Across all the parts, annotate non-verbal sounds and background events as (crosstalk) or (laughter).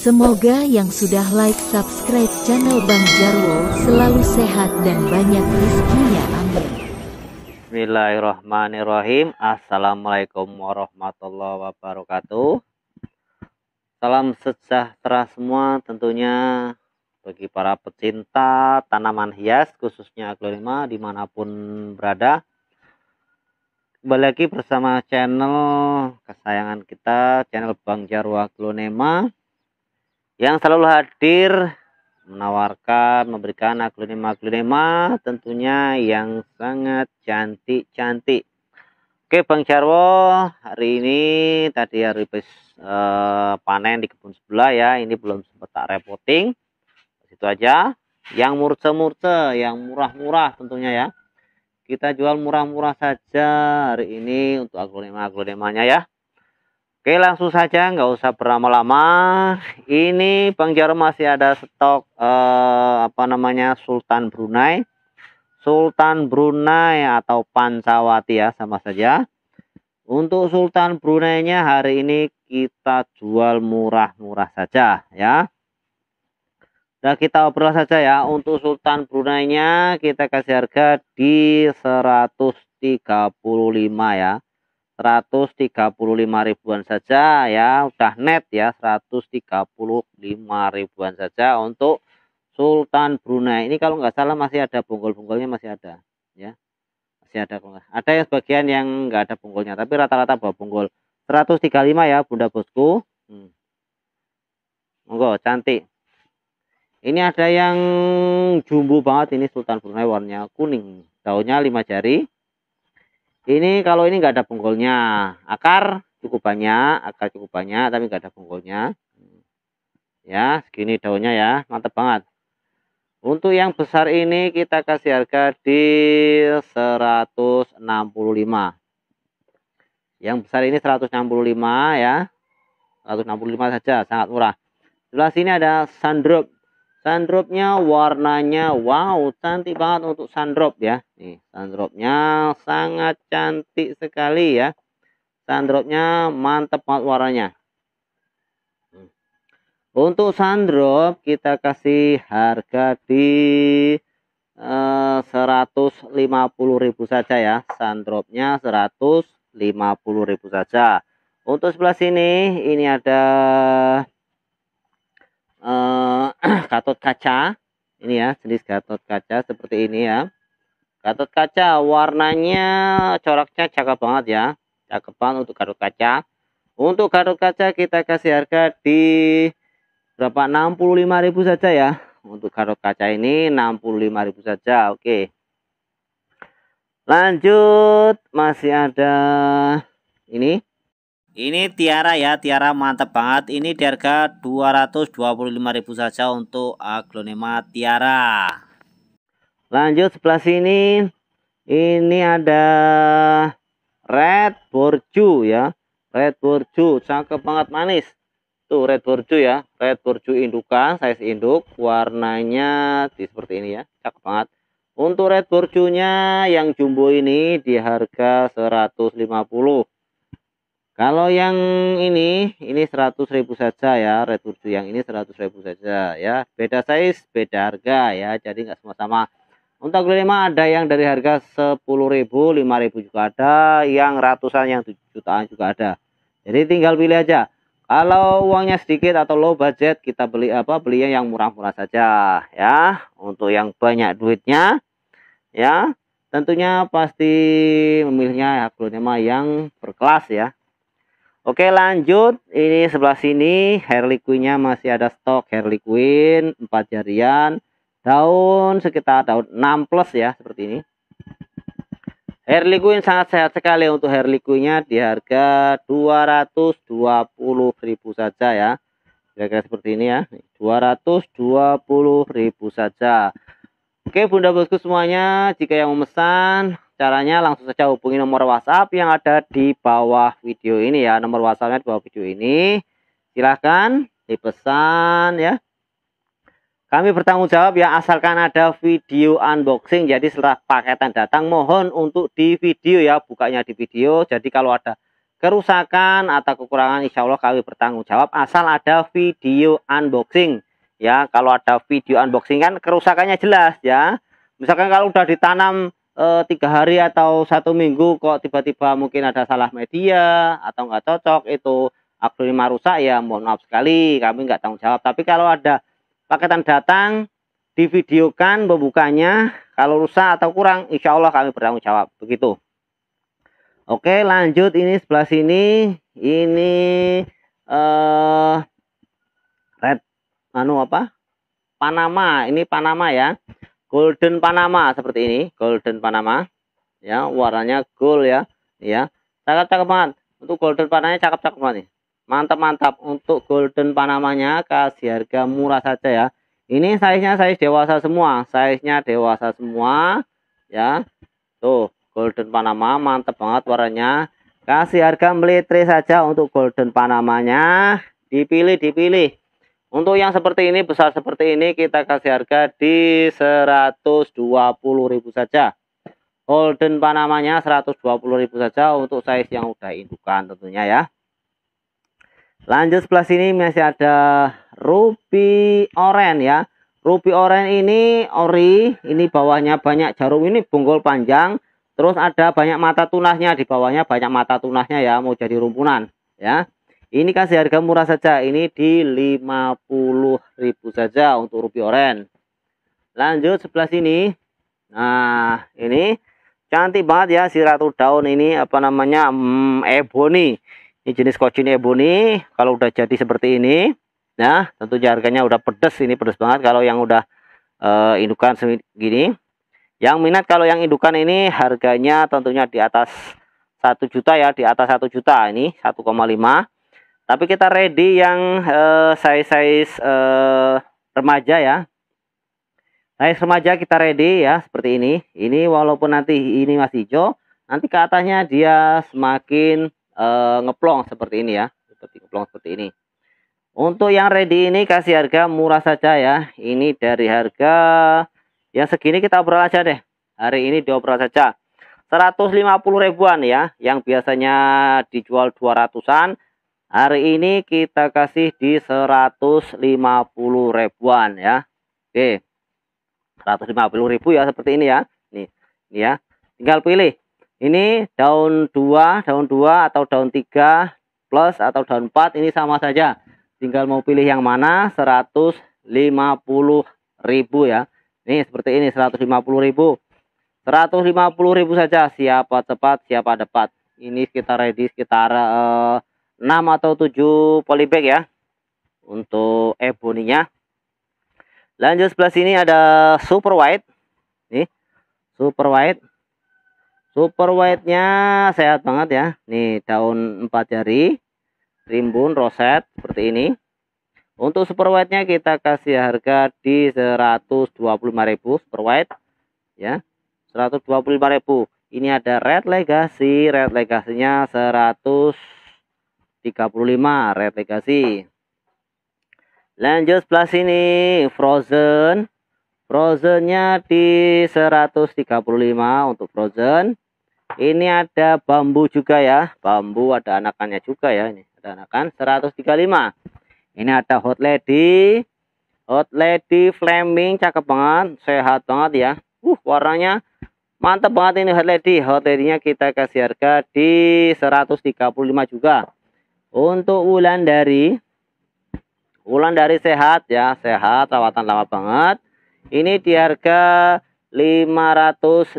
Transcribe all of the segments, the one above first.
Semoga yang sudah like subscribe channel Bang Jarwo selalu sehat dan banyak rezekinya. Amin. Bismillahirrahmanirrahim. Assalamualaikum warahmatullahi wabarakatuh. Salam sejahtera semua tentunya bagi para pecinta tanaman hias khususnya aglonema dimanapun berada. Kembali lagi bersama channel kesayangan kita, channel Bang Jarwo Aglonema yang selalu hadir menawarkan, memberikan akronima-akronima tentunya yang sangat cantik-cantik. Oke Bang Jarwo, hari ini tadi hari habis eh, panen di kebun sebelah ya, ini belum sempat tak repoting. Itu aja. Yang murce-murce, yang murah-murah tentunya ya. Kita jual murah-murah saja hari ini untuk aglonema-aglonemanya ya. Oke langsung saja nggak usah berlama-lama ini Bang Jaro masih ada stok eh, apa namanya Sultan Brunei Sultan Brunei atau Pancawati ya sama saja untuk Sultan Brunei nya hari ini kita jual murah-murah saja ya Nah kita obrol saja ya untuk Sultan Brunei nya kita kasih harga di 135 ya 135 ribuan saja ya udah net ya 135 ribuan saja untuk Sultan Brunei ini kalau nggak salah masih ada bonggol-bonggolnya masih ada ya masih ada ada yang sebagian yang nggak ada bonggolnya tapi rata-rata bawa bonggol 135 ya Bunda Bosku hmm. monggo cantik ini ada yang jumbo banget ini Sultan Brunei warnanya kuning daunnya 5 jari ini kalau ini nggak ada bonggolnya. Akar cukup banyak, akar cukup banyak tapi nggak ada bonggolnya. Ya, segini daunnya ya, mantap banget. Untuk yang besar ini kita kasih harga di 165. Yang besar ini 165 ya. 165 saja, sangat murah. Sebelah sini ada sandrup Sandropnya warnanya wow cantik banget untuk sandrop ya. Nih sandropnya sangat cantik sekali ya. sandropnya mantep banget warnanya. Hmm. Untuk sandrop kita kasih harga di eh, 150.000 saja ya. Sundropnya 150.000 saja. Untuk sebelah sini ini ada uh, eh, katot (clears throat) kaca ini ya jenis katot kaca seperti ini ya katot kaca warnanya coraknya cakep banget ya cakep banget untuk katot kaca untuk katot kaca kita kasih harga di berapa 65.000 saja ya untuk katot kaca ini 65.000 saja oke lanjut masih ada ini ini tiara ya, tiara mantap banget. Ini di harga 225.000 saja untuk aglonema tiara. Lanjut sebelah sini ini ada red borju ya. Red borju cakep banget manis. Tuh red borju ya, red borju indukan size induk, warnanya di seperti ini ya. Cakep banget. Untuk red borjunya yang jumbo ini di harga 150 kalau yang ini, ini 100.000 saja ya, red yang ini 100.000 saja ya. Beda size, beda harga ya, jadi nggak sama-sama. Untuk kelima ada yang dari harga 10.000, 5.000 juga ada, yang ratusan, yang 7 jutaan juga ada. Jadi tinggal pilih aja. Kalau uangnya sedikit atau low budget, kita beli apa? Beli yang murah-murah saja ya. Untuk yang banyak duitnya ya, tentunya pasti memilihnya ya, yang berkelas ya Oke lanjut, ini sebelah sini hair nya masih ada stok Harley Quinn 4 jarian, daun sekitar daun 6 plus ya seperti ini. Harley Quinn sangat sehat sekali untuk hair nya di harga 220.000 saja ya. Kira-kira seperti ini ya, 220.000 saja. Oke bunda bosku semuanya, jika yang memesan Caranya langsung saja hubungi nomor WhatsApp yang ada di bawah video ini ya. Nomor WhatsAppnya di bawah video ini. Silahkan dipesan ya. Kami bertanggung jawab ya asalkan ada video unboxing. Jadi setelah paketan datang mohon untuk di video ya. Bukanya di video. Jadi kalau ada kerusakan atau kekurangan insya Allah kami bertanggung jawab. Asal ada video unboxing. Ya kalau ada video unboxing kan kerusakannya jelas ya. Misalkan kalau udah ditanam Eh, tiga hari atau satu minggu kok tiba-tiba mungkin ada salah media atau nggak cocok itu lima rusak ya mohon maaf sekali kami nggak tanggung jawab tapi kalau ada paketan datang divideokan membukanya kalau rusak atau kurang insya Allah kami bertanggung jawab begitu oke lanjut ini sebelah sini ini eh red anu apa Panama ini Panama ya golden Panama seperti ini, golden Panama. Ya, warnanya gold ya. Ya. Cakep-cakep banget. Untuk golden Panamanya cakep-cakep banget nih. Mantap-mantap untuk golden Panamanya kasih harga murah saja ya. Ini size-nya size dewasa semua, size-nya dewasa semua ya. Tuh, golden Panama mantap banget warnanya. Kasih harga melitri saja untuk golden Panamanya. Dipilih, dipilih untuk yang seperti ini, besar seperti ini kita kasih harga di 120.000 saja. Holden Panamanya 120.000 saja untuk size yang udah indukan tentunya ya. Lanjut sebelah sini masih ada ruby orange ya. Ruby orange ini ori, ini bawahnya banyak jarum ini bonggol panjang, terus ada banyak mata tunasnya di bawahnya banyak mata tunasnya ya, mau jadi rumpunan ya. Ini kasih harga murah saja, ini di 50.000 saja untuk rupiah oren. Lanjut sebelah sini. Nah, ini cantik banget ya si ratu daun ini apa namanya? Hmm, ebony. Ini jenis kocin ebony kalau udah jadi seperti ini. Nah, tentu harganya udah pedes ini pedes banget kalau yang udah uh, indukan segini, Yang minat kalau yang indukan ini harganya tentunya di atas 1 juta ya, di atas 1 juta ini 1,5 tapi kita ready yang uh, eh, size size uh, eh, remaja ya size remaja kita ready ya seperti ini ini walaupun nanti ini masih hijau nanti ke atasnya dia semakin uh, ngeplong seperti ini ya seperti ngeplong seperti ini untuk yang ready ini kasih harga murah saja ya ini dari harga yang segini kita obrol aja deh hari ini diobrol saja 150 ribuan ya yang biasanya dijual 200an Hari ini kita kasih di 150 ribuan ya. Oke. 150 ribu ya seperti ini ya. Nih, ini ya. Tinggal pilih. Ini daun 2, daun 2 atau daun 3 plus atau daun 4 ini sama saja. Tinggal mau pilih yang mana 150 ribu ya. Nih seperti ini 150 ribu. 150 ribu saja siapa cepat siapa dapat. Ini sekitar ready sekitar Uh, 6 atau 7 polybag ya untuk ebony-nya. lanjut sebelah sini ada super white nih super white super white nya sehat banget ya nih daun 4 jari rimbun roset seperti ini untuk super white nya kita kasih harga di 125.000 super white ya 125.000 ini ada red legacy red legacy nya 100 35 replikasi lanjut plus ini frozen frozennya di 135 untuk frozen ini ada bambu juga ya bambu ada anakannya juga ya ini ada anakan 135 ini ada hot lady hot lady flaming cakep banget sehat banget ya uh warnanya mantap banget ini hot lady hot lady nya kita kasih harga di 135 juga untuk ulan dari ulan dari sehat ya, sehat rawatan lama banget. Ini di harga 550.000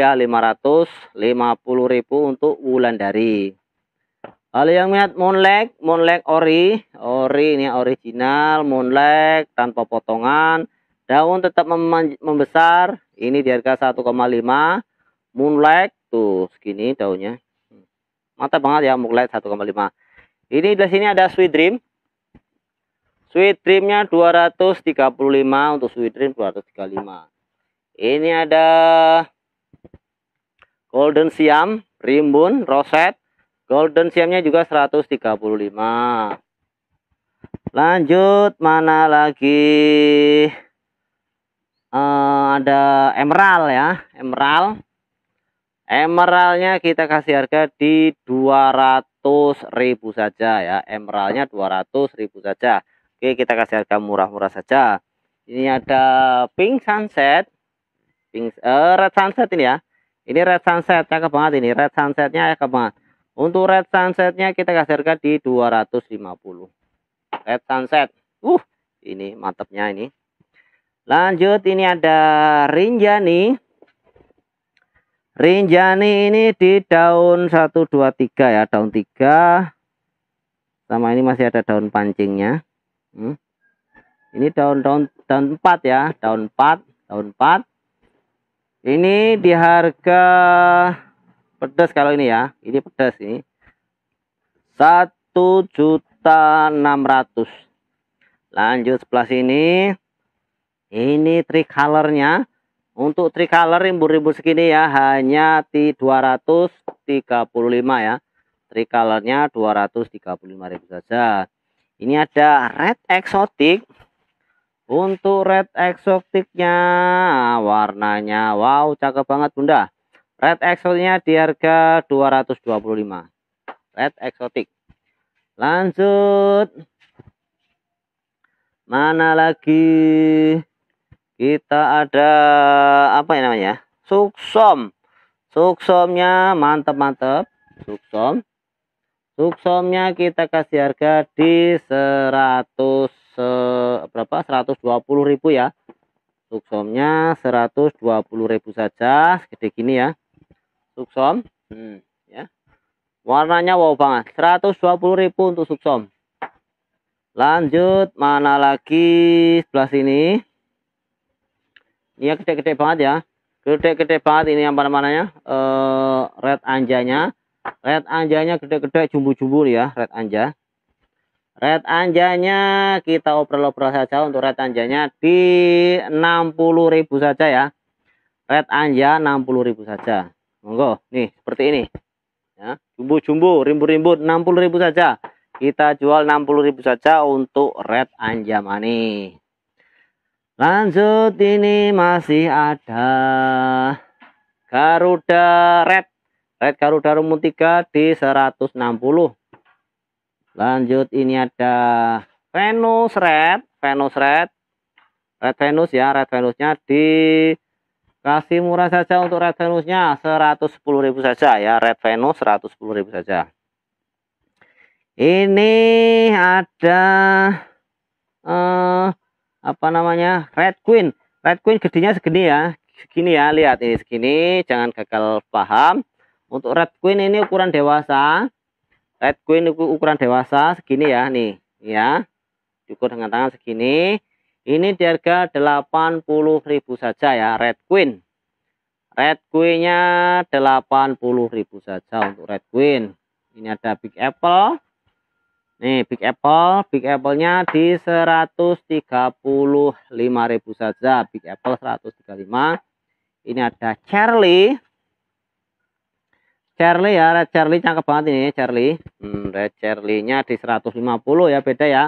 ya, 550.000 untuk ulan dari. Lalu yang lihat moonlight, moonlight ori, ori ini original, moonlight tanpa potongan, daun tetap membesar, ini di harga 1,5, moonlight tuh segini daunnya. Mantap banget ya mulai 1,5. Ini di sini ada Sweet Dream. Sweet Dreamnya 235 untuk Sweet Dream 235. Ini ada Golden Siam, Rimbun, Roset. Golden Siamnya juga 135. Lanjut mana lagi? Uh, ada Emerald ya, Emerald emeraldnya kita kasih harga di 200.000 saja ya. emeraldnya 200.000 saja. Oke, kita kasih harga murah-murah saja. Ini ada pink sunset. Pink uh, red sunset ini ya. Ini red sunset cakep banget ini. Red sunsetnya ya banget. Untuk red sunsetnya kita kasih harga di 250. Red sunset. Uh, ini mantepnya ini. Lanjut ini ada Rinjani. Rinjani ini di daun 1, 2, 3 ya. Daun 3. Sama ini masih ada daun pancingnya. Hmm. Ini daun-daun daun 4 ya. Daun 4. Daun 4. Ini di harga pedas kalau ini ya. Ini pedas ini. 1 juta 600 Lanjut sebelah sini. Ini tricolornya. Untuk tricolor ribu-ribu segini ya hanya di 235 ya. Tricolornya 235.000 saja. Ini ada red exotic. Untuk red exoticnya warnanya wow cakep banget Bunda. Red exoticnya di harga 225. Red exotic. Lanjut. Mana lagi? kita ada apa ya namanya suksom suksomnya mantap-mantap suksom suksomnya kita kasih harga di 100 se, eh, berapa 120 ribu ya suksomnya 120 ribu saja gede gini ya suksom hmm, ya warnanya wow banget 120 ribu untuk suksom lanjut mana lagi sebelah sini ini ya gede-gede banget ya. Gede-gede banget ini yang mana mananya Eh red anjanya. Red anjanya gede-gede jumbo-jumbo ya, red anja. Red anjanya kita obrol-obrol saja untuk red anjanya di 60.000 saja ya. Red anja 60.000 saja. Monggo, nih seperti ini. Ya, jumbo-jumbo, rimbun-rimbun 60.000 saja. Kita jual 60.000 saja untuk red anja mani. Lanjut ini masih ada Garuda Red. Red Garuda Rumun 3 di 160. Lanjut ini ada Venus Red. Venus Red. Red Venus ya. Red Venusnya di kasih murah saja untuk Red Venusnya 110.000 saja ya. Red Venus 110.000 saja. Ini ada uh, apa namanya red queen red queen gedenya segini ya segini ya lihat ini segini jangan gagal paham untuk red queen ini ukuran dewasa red queen ukuran dewasa segini ya nih ya cukup dengan tangan segini ini di harga 80.000 saja ya red queen red queennya 80.000 saja untuk red queen ini ada big apple Nih, Big Apple, Big Apple-nya di 135.000 saja, Big Apple 135. Ini ada Charlie. Charlie ya, Red Charlie cakep banget ini Charlie. Hmm, Red Charlie-nya di 150 ya, beda ya.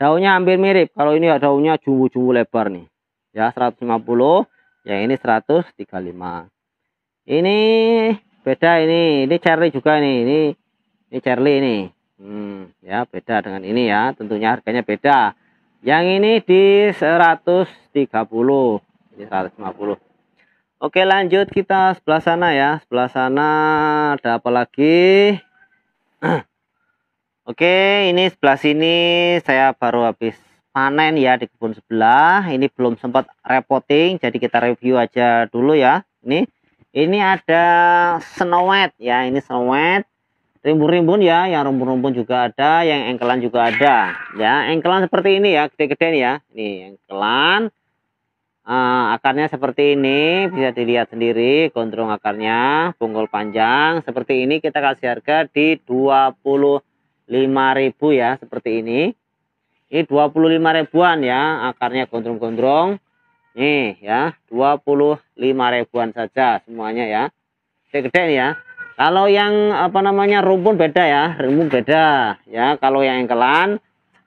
Daunnya hampir mirip. Kalau ini ya daunnya jumbo-jumbo lebar nih. Ya, 150, yang ini 135. Ini beda ini, ini Charlie juga nih, ini ini Charlie nih. Hmm, ya beda dengan ini ya. Tentunya harganya beda. Yang ini di 130, ini 150. Oke, lanjut kita sebelah sana ya. Sebelah sana ada apa lagi? (clears throat) Oke, ini sebelah sini saya baru habis panen ya di kebun sebelah. Ini belum sempat repoting, jadi kita review aja dulu ya. Ini ini ada snowet ya, ini snowet rimbun-rimbun ya, yang rumpun-rumpun juga ada, yang engkelan juga ada. Ya, engkelan seperti ini ya, gede-gede ya. Nih, engkelan. Uh, akarnya seperti ini, bisa dilihat sendiri gondrong akarnya, punggul panjang. Seperti ini kita kasih harga di 25.000 ya, seperti ini. Ini 25 ribuan ya, akarnya gondrong-gondrong. Nih ya, 25 ribuan saja semuanya ya. Gede-gede ya. Kalau yang apa namanya rumpun beda ya, rumpun beda ya. Kalau yang engkelan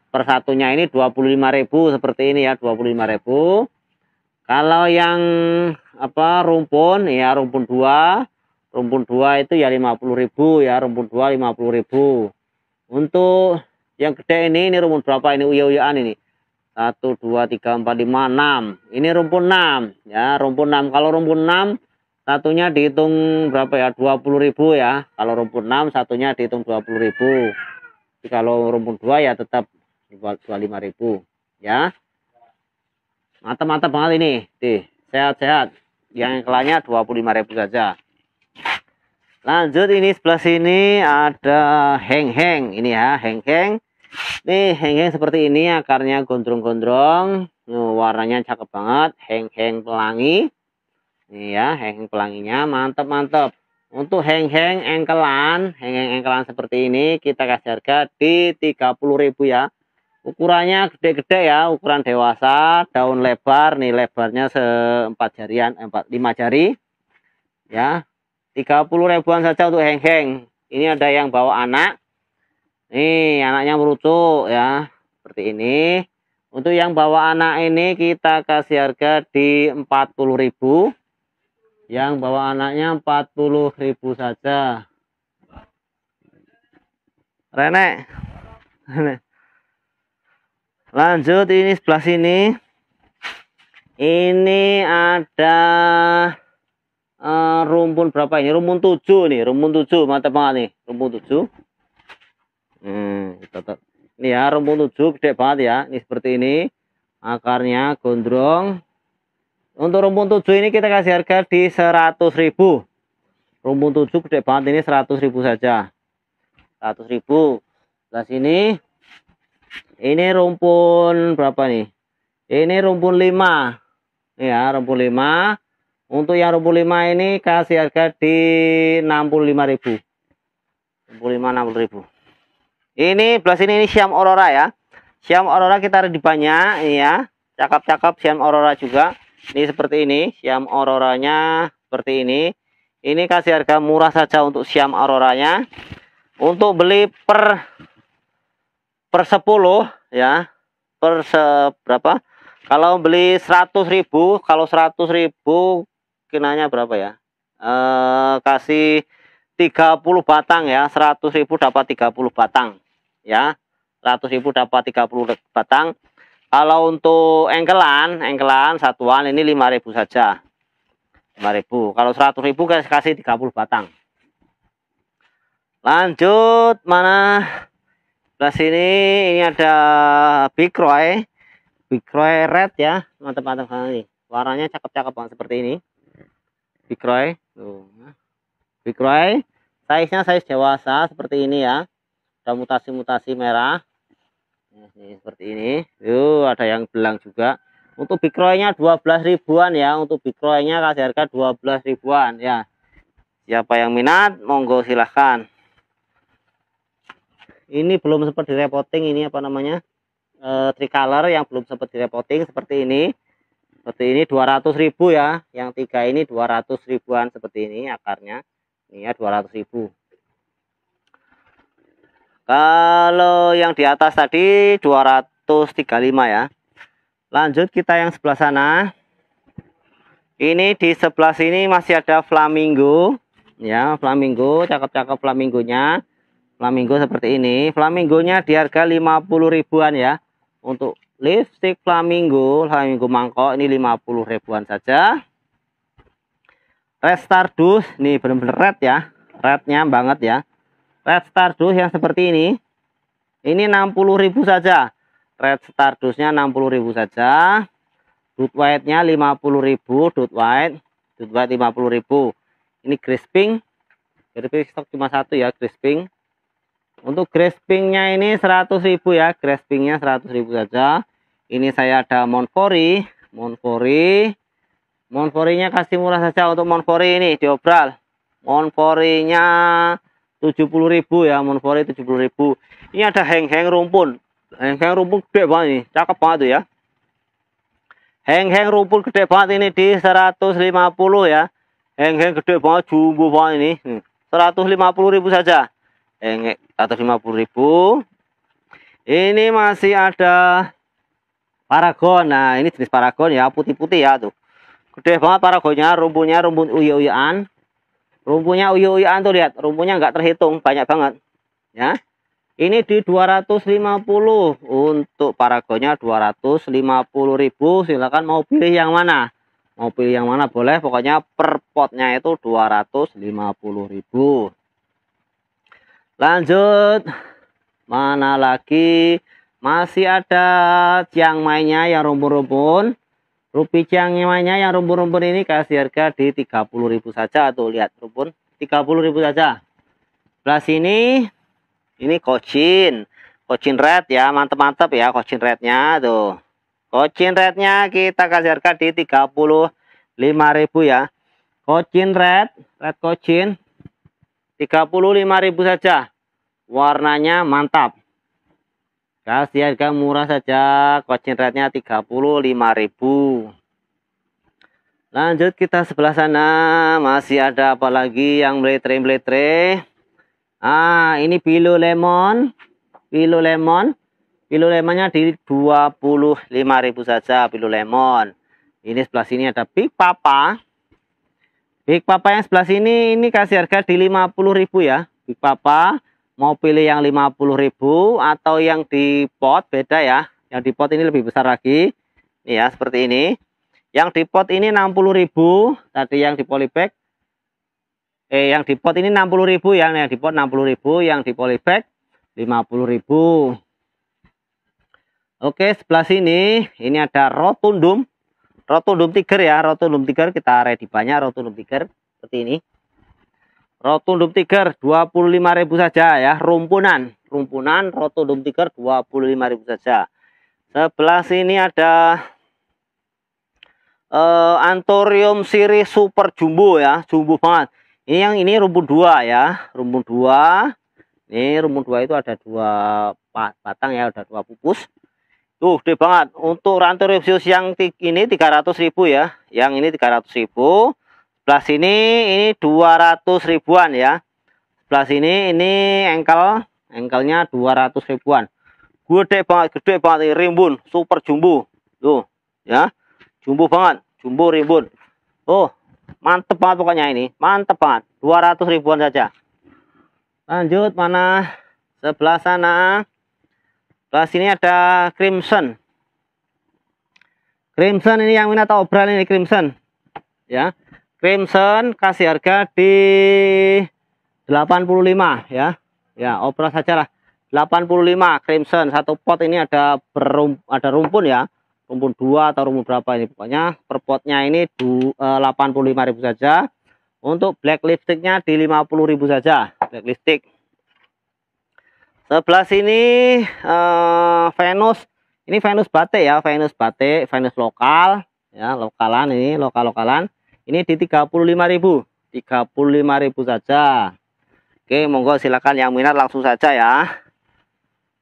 persatunya ini 25.000 seperti ini ya, 25.000. Kalau yang apa rumpun ya rumpun 2, rumpun 2 itu ya 50.000 ya, rumpun 2 50.000. Untuk yang gede ini ini rumpun berapa ini uya-uyaan ini? 1 2 3 4 5 6. Ini rumpun 6 ya, rumpun 6. Kalau rumpun 6 satunya dihitung berapa ya 20.000 ya kalau rumput 6 satunya dihitung 20.000 kalau rumput 2 ya tetap 25 ribu ya mata-mata banget ini sih sehat-sehat yang kelanya 25.000 saja lanjut ini sebelah sini ada heng-heng ini ya heng-heng nih heng-heng seperti ini akarnya gondrong-gondrong warnanya cakep banget heng-heng pelangi Nih ya, heng-heng pelanginya mantap-mantap. Untuk heng-heng engkelan, heng-heng engkelan seperti ini kita kasih harga di 30.000 ya. Ukurannya gede-gede ya, ukuran dewasa, daun lebar, nih lebarnya seempat jarian, empat lima jari. Ya. 30 ribuan saja untuk heng-heng. Ini ada yang bawa anak. Nih, anaknya merucuk ya. Seperti ini. Untuk yang bawa anak ini kita kasih harga di 40 ribu yang bawa anaknya 40.000 saja Rene lanjut ini sebelah sini ini ada uh, rumpun berapa ini rumpun 7 nih rumpun 7 mantap banget nih rumpun 7 hmm, ini ya rumpun 7 gede banget ya ini seperti ini akarnya gondrong untuk rumpun 7 ini kita kasih harga di 100 ribu. Rumpun 7 gede banget ini 100 ribu saja. 100 ribu. Nah sini ini rumpun berapa nih? Ini rumpun 5. Ya, rumpun 5. Untuk yang rumpun 5 ini kasih harga di 65.000. Rumpun 5 60.000. Ini belas ini ini Siam Aurora ya. Siam Aurora kita ada di banyak ya. Cakap-cakap Siam Aurora juga. Ini seperti ini, siam auroranya seperti ini. Ini kasih harga murah saja untuk siam auroranya. Untuk beli per per 10 ya. Per seberapa Kalau beli 100.000, kalau 100.000 kenanya berapa ya? Eh kasih 30 batang ya. 100.000 dapat 30 batang ya. 100.000 dapat 30 batang. Kalau untuk engkelan, engkelan satuan ini 5000 saja. 5000. Kalau 100.000 guys kasih 30 batang. Lanjut mana? Plus sini ini ada Big Roy. Big Roy red ya, mantap-mantap sekali. Warnanya cakep-cakep banget seperti ini. Big Roy. Tuh. Ya. Big Roy. Size-nya size dewasa seperti ini ya. Ada mutasi-mutasi merah ini seperti ini yuk ada yang belang juga untuk bikroynya 12 ribuan ya untuk bikroynya kasih harga 12 ribuan ya siapa yang minat monggo silahkan ini belum sempat direpoting ini apa namanya e, tricolor yang belum sempat direpoting seperti ini seperti ini 200 ribu ya yang tiga ini 200 ribuan seperti ini akarnya ini ya 200 ribu kalau yang di atas tadi 235 ya. Lanjut kita yang sebelah sana. Ini di sebelah sini masih ada flamingo. Ya, flamingo, cakep-cakep flamingonya. Flamingo seperti ini. Flamingonya di harga 50 ribuan ya. Untuk lipstick flamingo, flamingo mangkok ini 50 ribuan saja. Red Stardust, nih benar-benar red ya. Rednya banget ya. Red Stardust yang seperti ini. Ini 60.000 saja. Red Stardustnya 60.000 saja. Dot white-nya 50.000, dot white. Dot white 50.000. Ini crisping. Crisping stok cuma satu ya, crisping. Untuk crisping-nya ini 100.000 ya, crisping-nya 100.000 saja. Ini saya ada Monfori, Monfori. Monforinya kasih murah saja untuk Monfori ini diobral. Monforinya 70.000 ya monfori 70.000 ini ada heng-heng rumpun heng-heng rumpun gede banget nih cakep banget tuh ya heng-heng rumpun gede banget ini di 150 ya heng-heng gede banget jumbo banget ini 150.000 hmm, saja heng 150.000 ini masih ada paragon nah ini jenis paragon ya putih-putih ya tuh gede banget paragonnya rumpunnya rumpun uya-uyaan Rumpunya uyu-uyuan tuh lihat, rumpunya nggak terhitung, banyak banget. Ya. Ini di 250 untuk paragonnya 250.000, silakan mau pilih yang mana. Mau pilih yang mana boleh, pokoknya per potnya itu 250.000. Lanjut. Mana lagi? Masih ada yang mainnya yang rumpun-rumpun. Rupi namanya yang rumpun-rumpun ini kasih harga di 30.000 saja tuh lihat rumpun 30.000 saja. Plus ini ini kocin. Kocin red ya, mantap-mantap ya kocin rednya tuh. Kocin rednya kita kasih harga di 35.000 ya. Kocin red, red kocin 35.000 saja. Warnanya mantap. Kasih harga murah saja, coaching rate-nya 35.000. Lanjut kita sebelah sana, masih ada apa lagi yang meletre-meletre. Ah, ini pilu lemon. Pilu lemon. Pilu lemonnya di 25.000 saja, pilu lemon. Ini sebelah sini ada Big Papa. Big Papa yang sebelah sini ini kasih harga di 50.000 ya. Big Papa mau pilih yang 50.000 atau yang di pot beda ya yang di pot ini lebih besar lagi ini ya seperti ini yang di pot ini 60.000 tadi yang di polybag eh yang di pot ini 60.000 yang yang di pot 60.000 yang di polybag 50.000 Oke sebelah sini ini ada rotundum rotundum tiger ya rotundum tiger kita ready banyak rotundum tiger seperti ini Rotundum Tiger 25.000 saja ya, rumpunan. Rumpunan Rotundum Tiger 25.000 saja. Sebelah sini ada uh, eh, Antorium Siri Super Jumbo ya, jumbo banget. Ini yang ini rumpun dua ya, rumpun dua. Ini rumpun dua itu ada dua batang ya, ada dua pupus. Tuh, deh banget. Untuk Rantorium yang ini 300.000 ya. Yang ini 300.000. Sebelah ini ini 200 ribuan ya. Sebelah ini ini engkel, engkelnya 200 ribuan. Gede banget, gede banget ini rimbun, super jumbo. Tuh, ya. Jumbo banget, jumbo rimbun. Oh, mantep banget pokoknya ini, mantep banget. 200 ribuan saja. Lanjut mana? Sebelah sana. Sebelah sini ada crimson. Crimson ini yang minat obral ini crimson. Ya. Crimson kasih harga di 85 ya. Ya, opera saja lah. 85 Crimson satu pot ini ada berum, ada rumpun ya. Rumpun 2 atau rumpun berapa ini pokoknya per potnya ini 85.000 eh, saja. Untuk black lipsticknya di 50.000 saja, black lipstick. Sebelah sini uh, Venus. Ini Venus batik ya, Venus batik, Venus lokal ya, lokalan ini, lokal-lokalan. Ini di 35.000. 35.000 saja. Oke, monggo silakan yang minat langsung saja ya.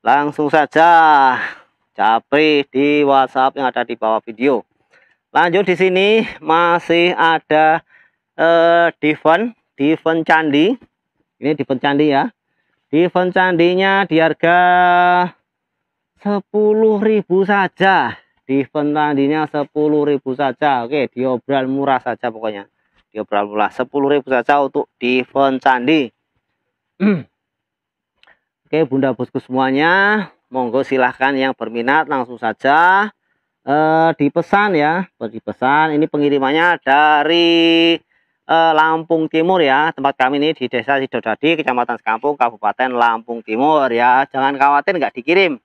Langsung saja Capri di WhatsApp yang ada di bawah video. Lanjut di sini masih ada eh divan diven candi. Ini divan candi ya. divan candinya di harga 10.000 saja di pentandinya 10.000 saja. Oke, diobral murah saja pokoknya. Diobral murah 10.000 saja untuk di event candi. Hmm. Oke, Bunda Bosku semuanya, monggo silahkan yang berminat langsung saja e, dipesan ya, dipesan. Ini pengirimannya dari e, Lampung Timur ya. Tempat kami ini di Desa Sidodadi, Kecamatan Sekampung, Kabupaten Lampung Timur ya. Jangan khawatir nggak dikirim.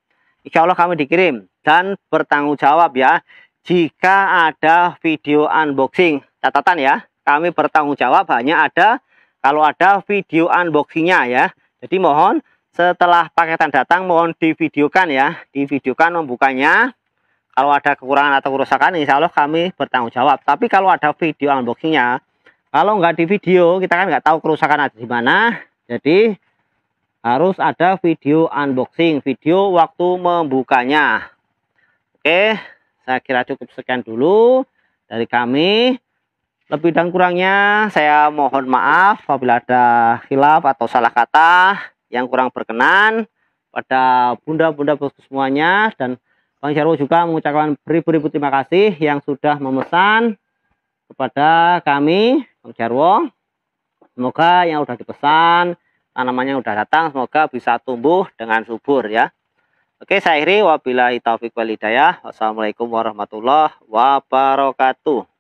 Insya Allah kami dikirim dan bertanggung jawab ya. Jika ada video unboxing, catatan ya, kami bertanggung jawab hanya ada kalau ada video unboxingnya ya. Jadi mohon setelah paketan datang mohon divideokan ya, divideokan membukanya. Kalau ada kekurangan atau kerusakan, insya Allah kami bertanggung jawab. Tapi kalau ada video unboxingnya, kalau nggak di video kita kan nggak tahu kerusakan ada di mana. Jadi harus ada video unboxing, video waktu membukanya. Oke, saya kira cukup sekian dulu dari kami. Lebih dan kurangnya saya mohon maaf apabila ada hilaf atau salah kata yang kurang berkenan pada bunda-bunda bosku semuanya dan Bang Jarwo juga mengucapkan beribu-ribu terima kasih yang sudah memesan kepada kami Bang Jarwo. Semoga yang sudah dipesan tanamannya udah datang semoga bisa tumbuh dengan subur ya Oke saya akhiri wabillahi taufiq walidayah wassalamualaikum warahmatullahi wabarakatuh